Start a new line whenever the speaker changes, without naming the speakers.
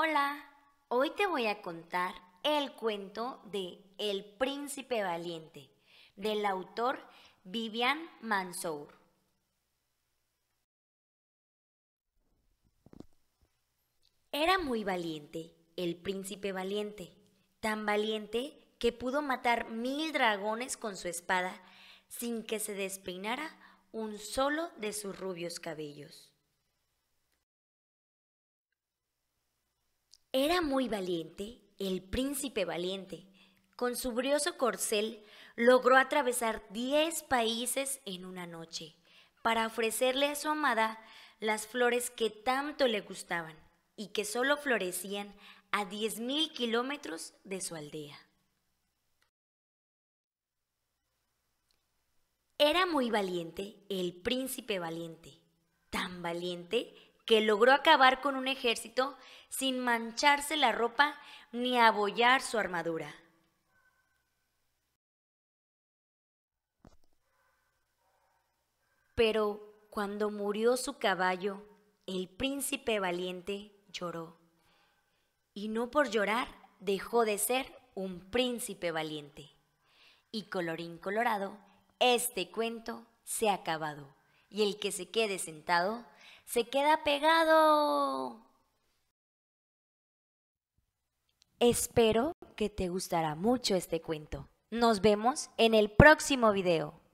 Hola, hoy te voy a contar el cuento de El Príncipe Valiente, del autor Vivian Mansour. Era muy valiente, el príncipe valiente, tan valiente que pudo matar mil dragones con su espada sin que se despeinara un solo de sus rubios cabellos. Era muy valiente, el príncipe valiente. Con su brioso corcel logró atravesar 10 países en una noche para ofrecerle a su amada las flores que tanto le gustaban y que solo florecían a 10.000 kilómetros de su aldea. Era muy valiente el príncipe valiente, tan valiente que logró acabar con un ejército sin mancharse la ropa ni abollar su armadura. Pero cuando murió su caballo, el príncipe valiente lloró. Y no por llorar dejó de ser un príncipe valiente. Y colorín colorado, este cuento se ha acabado. Y el que se quede sentado, se queda pegado. Espero que te gustará mucho este cuento. Nos vemos en el próximo video.